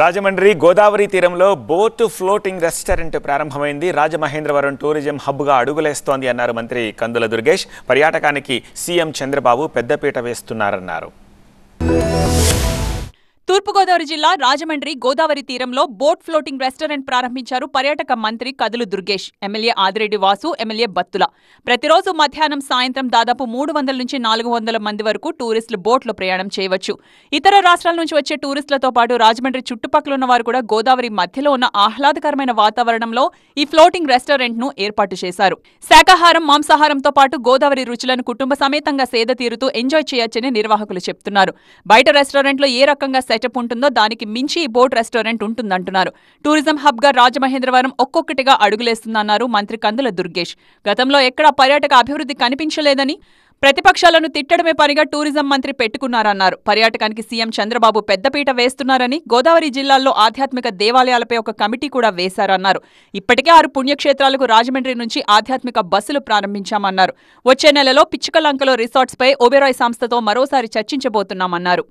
రాజమండ్రి గోదావరి తీరంలో boat floating restaurant ప్రారంభమైంది Rajamahendravaram tourism హబ్గా అడుగులేస్తోంది అన్నారు మంత్రి కందుల దుర్గేష్ పర్యాటకానికి సీఎం చంద్రబాబు పెద్దపీట వేస్తున్నారన్నారు గోదావరి జిల్లా రాజమండ్రి గోదావరి తీరంలో బోట్ ఫ్లోటింగ్ రెస్టారెంట్ ప్రారంభించారు పర్యాటక మంత్రి కదులు దుర్గేష్ ఎమ్మెల్యే ఆదిరెడ్డి వాసు ఎమ్మెల్యే బత్తుల ప్రతిరోజు మధ్యాహ్నం సాయంత్రం దాదాపు మూడు వందల నుంచి నాలుగు వందల మంది వరకు టూరిస్టులు బోట్లో ప్రయాణం చేయవచ్చు ఇతర రాష్ట్రాల నుంచి వచ్చే టూరిస్టులతో పాటు రాజమండ్రి చుట్టుపక్కల ఉన్న వారు కూడా గోదావరి మధ్యలో ఉన్న ఆహ్లాదకరమైన వాతావరణంలో ఈ ఫ్లోటింగ్ రెస్టారెంట్ ను ఏర్పాటు చేశారు శాకాహారం మాంసాహారంతో పాటు గోదావరి రుచులను కుటుంబ సమేతంగా సేద తీరుతూ ఎంజాయ్ చేయొచ్చని నిర్వాహకులు చెప్తున్నారు బయట రెస్టారెంట్లో ఏ రకంగా సెటప్ ఉంటుంది ఉందో దానికి మించి ఈ బోట్ రెస్టారెంట్ ఉంటుందంటున్నారు టూరిజం హబ్గా రాజమహేంద్రవరం ఒక్కొక్కటిగా అడుగులేస్తుందన్నారు మంత్రి కందుల దుర్గేష్ గతంలో ఎక్కడా పర్యాటక అభివృద్ధి కనిపించలేదని ప్రతిపక్షాలను తిట్టడమే పనిగా టూరిజం మంత్రి పెట్టుకున్నారన్నారు పర్యాటకానికి సీఎం చంద్రబాబు పెద్దపీట వేస్తున్నారని గోదావరి జిల్లాల్లో ఆధ్యాత్మిక దేవాలయాలపై ఒక కమిటీ కూడా వేశారన్నారు ఇప్పటికే ఆరు పుణ్యక్షేత్రాలకు రాజమండ్రి నుంచి ఆధ్యాత్మిక బస్సులు ప్రారంభించామన్నారు వచ్చే నెలలో పిచ్చుకలంకలో రిసార్ట్స్పై ఒబెరాయ్ సంస్థతో మరోసారి చర్చించబోతున్నామన్నారు